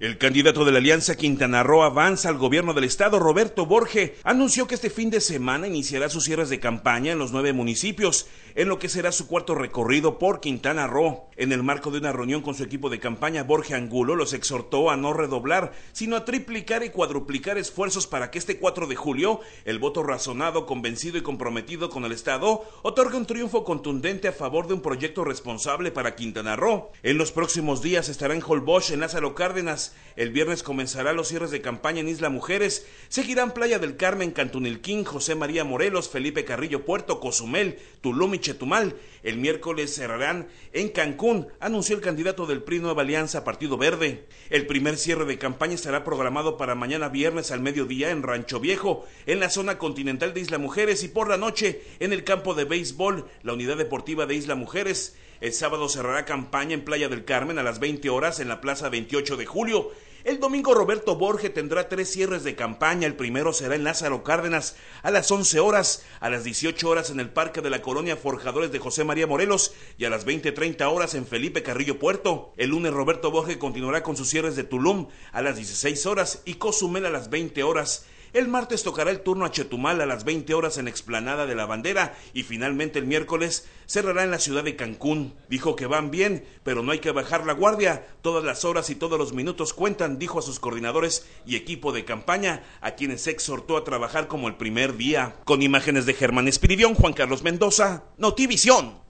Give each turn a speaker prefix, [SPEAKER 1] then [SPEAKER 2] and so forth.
[SPEAKER 1] El candidato de la Alianza Quintana Roo Avanza al gobierno del estado, Roberto Borge, anunció que este fin de semana iniciará sus cierres de campaña en los nueve municipios, en lo que será su cuarto recorrido por Quintana Roo. En el marco de una reunión con su equipo de campaña, Borge Angulo los exhortó a no redoblar, sino a triplicar y cuadruplicar esfuerzos para que este 4 de julio el voto razonado, convencido y comprometido con el estado otorgue un triunfo contundente a favor de un proyecto responsable para Quintana Roo. En los próximos días estará en Holbox, en Lázaro Cárdenas, el viernes comenzará los cierres de campaña en Isla Mujeres. Seguirán Playa del Carmen, Cantunilquín, José María Morelos, Felipe Carrillo Puerto, Cozumel, Tulum y Chetumal. El miércoles cerrarán en Cancún, anunció el candidato del PRI Nueva Alianza Partido Verde. El primer cierre de campaña estará programado para mañana viernes al mediodía en Rancho Viejo, en la zona continental de Isla Mujeres y por la noche en el campo de béisbol, la unidad deportiva de Isla Mujeres. El sábado cerrará campaña en Playa del Carmen a las 20 horas en la Plaza 28 de Julio. El domingo Roberto Borge tendrá tres cierres de campaña. El primero será en Lázaro Cárdenas a las 11 horas, a las 18 horas en el Parque de la Colonia Forjadores de José María Morelos y a las 20.30 horas en Felipe Carrillo Puerto. El lunes Roberto Borge continuará con sus cierres de Tulum a las 16 horas y Cozumel a las 20 horas. El martes tocará el turno a Chetumal a las 20 horas en Explanada de la Bandera y finalmente el miércoles cerrará en la ciudad de Cancún. Dijo que van bien, pero no hay que bajar la guardia. Todas las horas y todos los minutos cuentan, dijo a sus coordinadores y equipo de campaña, a quienes exhortó a trabajar como el primer día. Con imágenes de Germán Espiridión, Juan Carlos Mendoza, Notivisión.